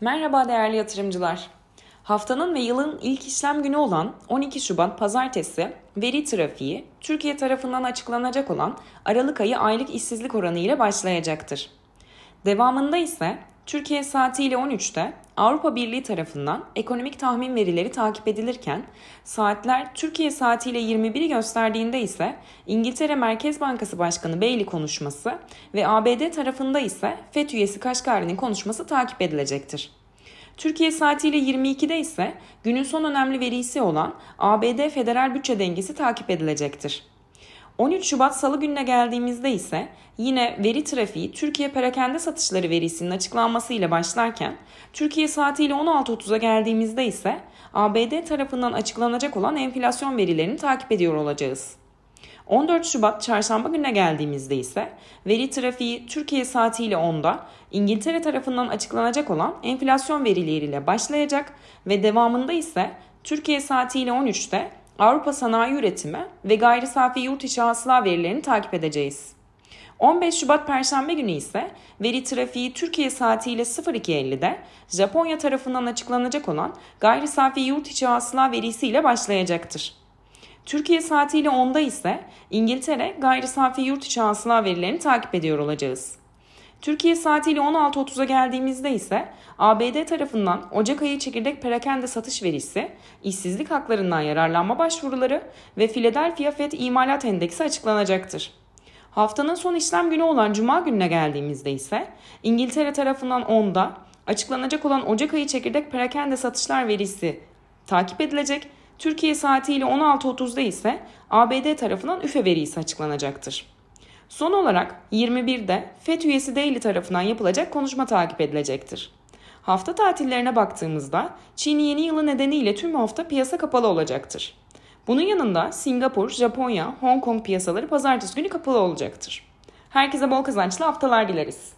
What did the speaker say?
Merhaba değerli yatırımcılar. Haftanın ve yılın ilk işlem günü olan 12 Şubat Pazartesi veri trafiği Türkiye tarafından açıklanacak olan Aralık ayı aylık işsizlik oranı ile başlayacaktır. Devamında ise Türkiye saatiyle 13'te Avrupa Birliği tarafından ekonomik tahmin verileri takip edilirken saatler Türkiye saatiyle 21'i gösterdiğinde ise İngiltere Merkez Bankası Başkanı Bailey konuşması ve ABD tarafında ise FED üyesi Kaşgari'nin konuşması takip edilecektir. Türkiye saatiyle 22'de ise günün son önemli verisi olan ABD federal bütçe dengesi takip edilecektir. 13 Şubat Salı gününe geldiğimizde ise yine veri trafiği Türkiye perakende satışları verisinin açıklanması ile başlarken Türkiye saatiyle 16.30'a geldiğimizde ise ABD tarafından açıklanacak olan enflasyon verilerini takip ediyor olacağız. 14 Şubat çarşamba gününe geldiğimizde ise veri trafiği Türkiye saatiyle 10'da İngiltere tarafından açıklanacak olan enflasyon verileriyle başlayacak ve devamında ise Türkiye saatiyle 13'te Avrupa sanayi üretimi ve gayri safi yurt içi hasıla verilerini takip edeceğiz. 15 Şubat Perşembe günü ise veri trafiği Türkiye saatiyle 02.50'de Japonya tarafından açıklanacak olan gayri safi yurt içi hasıla verisiyle başlayacaktır. Türkiye saatiyle 10'da ise İngiltere gayri safi yurt içi hasıla verilerini takip ediyor olacağız. Türkiye saatiyle 16.30'a geldiğimizde ise ABD tarafından Ocak ayı çekirdek perakende satış verisi, işsizlik haklarından yararlanma başvuruları ve Philadelphia Fed imalat endeksi açıklanacaktır. Haftanın son işlem günü olan Cuma gününe geldiğimizde ise İngiltere tarafından 10'da açıklanacak olan Ocak ayı çekirdek perakende satışlar verisi takip edilecek. Türkiye saatiyle 16.30'da ise ABD tarafından üfe verisi açıklanacaktır. Son olarak 21'de FED üyesi Daily tarafından yapılacak konuşma takip edilecektir. Hafta tatillerine baktığımızda Çin yeni yılı nedeniyle tüm hafta piyasa kapalı olacaktır. Bunun yanında Singapur, Japonya, Hong Kong piyasaları pazartesi günü kapalı olacaktır. Herkese bol kazançlı haftalar dileriz.